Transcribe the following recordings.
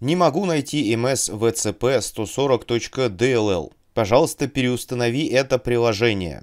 Не могу найти ms vcp 140.dll. Пожалуйста, переустанови это приложение.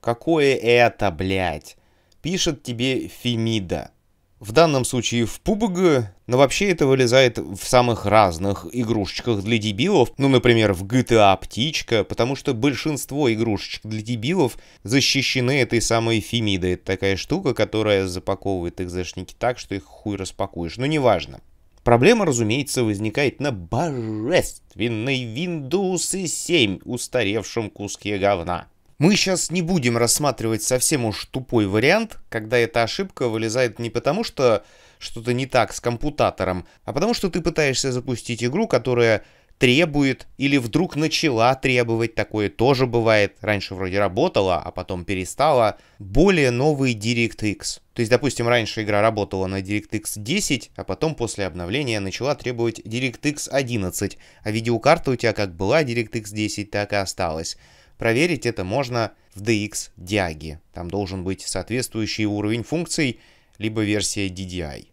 Какое это, блядь? Пишет тебе Фемида. В данном случае в PUBG, но вообще это вылезает в самых разных игрушечках для дебилов, ну, например, в GTA Птичка, потому что большинство игрушечек для дебилов защищены этой самой Фемидой. Это такая штука, которая запаковывает их зашники так, что их хуй распакуешь, но неважно. Проблема, разумеется, возникает на божественной Windows 7, устаревшем куске говна. Мы сейчас не будем рассматривать совсем уж тупой вариант, когда эта ошибка вылезает не потому, что что-то не так с компьютером, а потому что ты пытаешься запустить игру, которая требует или вдруг начала требовать, такое тоже бывает, раньше вроде работала, а потом перестала, более новые DirectX. То есть, допустим, раньше игра работала на DirectX 10, а потом после обновления начала требовать DirectX 11, а видеокарта у тебя как была DirectX 10, так и осталась. Проверить это можно в DX Diagi. Там должен быть соответствующий уровень функций, либо версия DDI.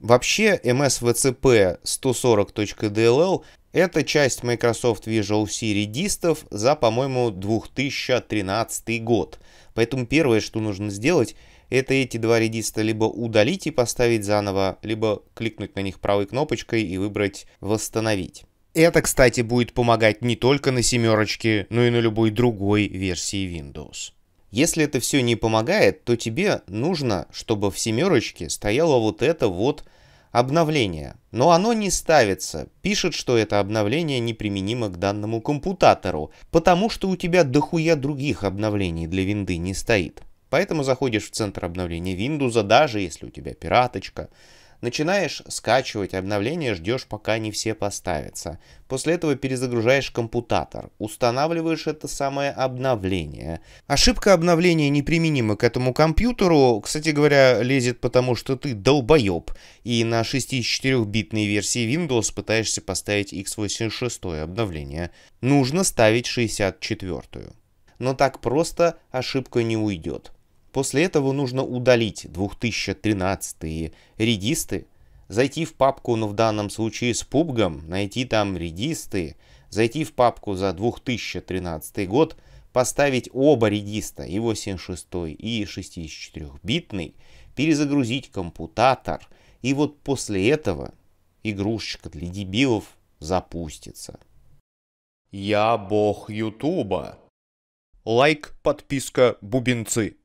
Вообще, MSVCP 140.dll это часть Microsoft Visual C редистов за, по-моему, 2013 год. Поэтому первое, что нужно сделать, это эти два редиста либо удалить и поставить заново, либо кликнуть на них правой кнопочкой и выбрать «Восстановить». Это, кстати, будет помогать не только на семерочке, но и на любой другой версии Windows. Если это все не помогает, то тебе нужно, чтобы в семерочке стояло вот это вот обновление, но оно не ставится. Пишет, что это обновление неприменимо к данному компутатору, потому что у тебя дохуя других обновлений для винды не стоит. Поэтому заходишь в центр обновления Windows, даже если у тебя пираточка, Начинаешь скачивать обновления, ждешь, пока не все поставятся. После этого перезагружаешь компьютер, устанавливаешь это самое обновление. Ошибка обновления неприменима к этому компьютеру, кстати говоря, лезет потому, что ты долбоеб, и на 64-битной версии Windows пытаешься поставить x86 обновление. Нужно ставить 64 -ю. Но так просто ошибка не уйдет. После этого нужно удалить 2013 редисты, зайти в папку, но ну, в данном случае с пубгом, найти там редисты, зайти в папку за 2013 год, поставить оба редиста, и 86 и 64-битный, перезагрузить компутатор, и вот после этого игрушечка для дебилов запустится. Я бог Ютуба. Лайк, подписка, бубенцы.